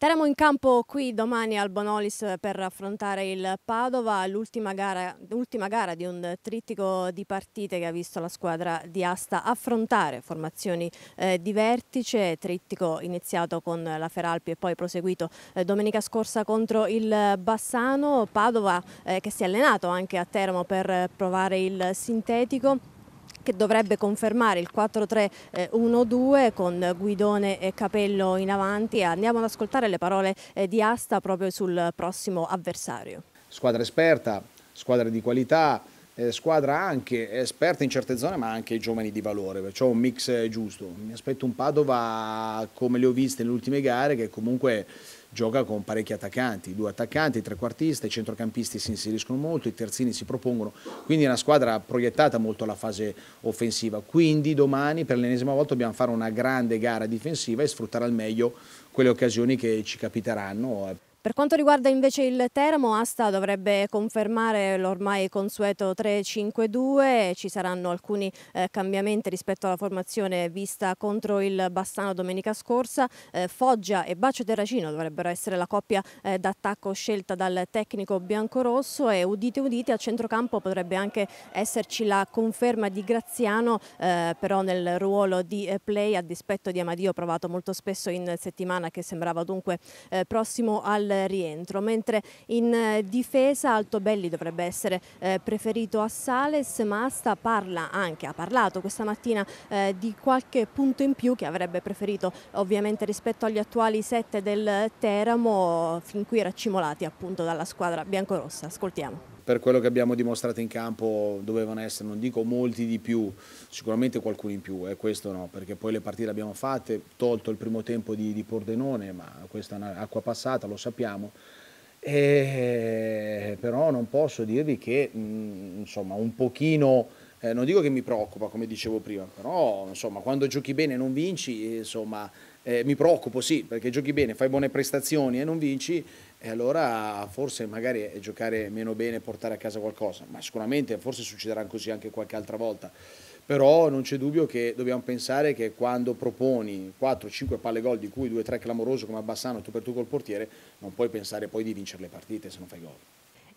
Teramo in campo qui domani al Bonolis per affrontare il Padova, l'ultima gara, gara, di un trittico di partite che ha visto la squadra di Asta affrontare formazioni eh, di vertice, trittico iniziato con la Feralpi e poi proseguito eh, domenica scorsa contro il Bassano, Padova eh, che si è allenato anche a Teramo per provare il sintetico che dovrebbe confermare il 4-3-1-2 con Guidone e Capello in avanti. Andiamo ad ascoltare le parole eh, di Asta proprio sul prossimo avversario. Squadra esperta, squadra di qualità, eh, squadra anche esperta in certe zone ma anche giovani di valore, perciò un mix giusto. Mi aspetto un Padova come le ho viste nelle ultime gare che comunque gioca con parecchi attaccanti, due attaccanti, tre quartiste, i centrocampisti si inseriscono molto, i terzini si propongono, quindi è una squadra proiettata molto alla fase offensiva, quindi domani per l'ennesima volta dobbiamo fare una grande gara difensiva e sfruttare al meglio quelle occasioni che ci capiteranno. Per quanto riguarda invece il Teramo, Asta dovrebbe confermare l'ormai consueto 3-5-2, ci saranno alcuni eh, cambiamenti rispetto alla formazione vista contro il Bassano domenica scorsa, eh, Foggia e Bacio Terracino dovrebbero essere la coppia eh, d'attacco scelta dal tecnico biancorosso e udite udite a centrocampo potrebbe anche esserci la conferma di Graziano eh, però nel ruolo di eh, play a dispetto di Amadio provato molto spesso in settimana che sembrava dunque eh, prossimo al eh, rientro, mentre in eh, difesa Altobelli dovrebbe essere eh, preferito a Sales, ma Asta parla anche, ha parlato questa mattina di qualche punto in più che avrebbe preferito ovviamente rispetto agli attuali sette del Teramo, fin qui raccimolati appunto dalla squadra biancorossa. Ascoltiamo per quello che abbiamo dimostrato in campo dovevano essere, non dico molti di più, sicuramente qualcuno in più, eh, questo no, perché poi le partite le abbiamo fatte, tolto il primo tempo di, di Pordenone, ma questa è un'acqua passata, lo sappiamo. E, però non posso dirvi che mh, mm, insomma un pochino eh, non dico che mi preoccupa come dicevo prima però insomma quando giochi bene e non vinci insomma eh, mi preoccupo sì perché giochi bene fai buone prestazioni e non vinci e allora forse magari giocare meno bene e portare a casa qualcosa, ma sicuramente forse succederà così anche qualche altra volta. Però non c'è dubbio che dobbiamo pensare che quando proponi 4-5 palle gol, di cui 2-3 clamoroso come a Bassano, tu per tu col portiere, non puoi pensare poi di vincere le partite se non fai gol.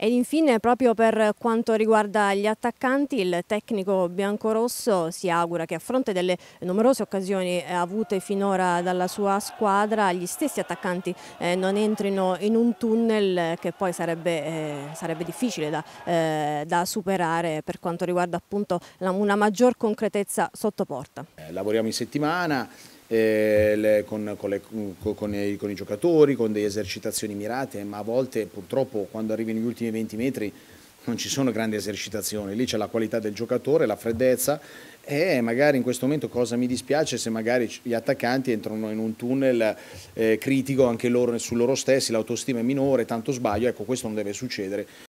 Ed infine proprio per quanto riguarda gli attaccanti il tecnico biancorosso si augura che a fronte delle numerose occasioni eh, avute finora dalla sua squadra gli stessi attaccanti eh, non entrino in un tunnel eh, che poi sarebbe, eh, sarebbe difficile da, eh, da, superare per quanto riguarda appunto una maggior concretezza sotto porta. Eh, lavoriamo in settimana, eh, le, con, con, le, con, i, con, i, giocatori, con delle esercitazioni mirate, ma a volte purtroppo quando arrivi negli ultimi 20 metri non ci sono grandi esercitazioni, lì c'è la qualità del giocatore, la freddezza e magari in questo momento cosa mi dispiace se magari gli attaccanti entrano in un tunnel eh, critico anche loro, su loro stessi, l'autostima è minore, tanto sbaglio, ecco questo non deve succedere.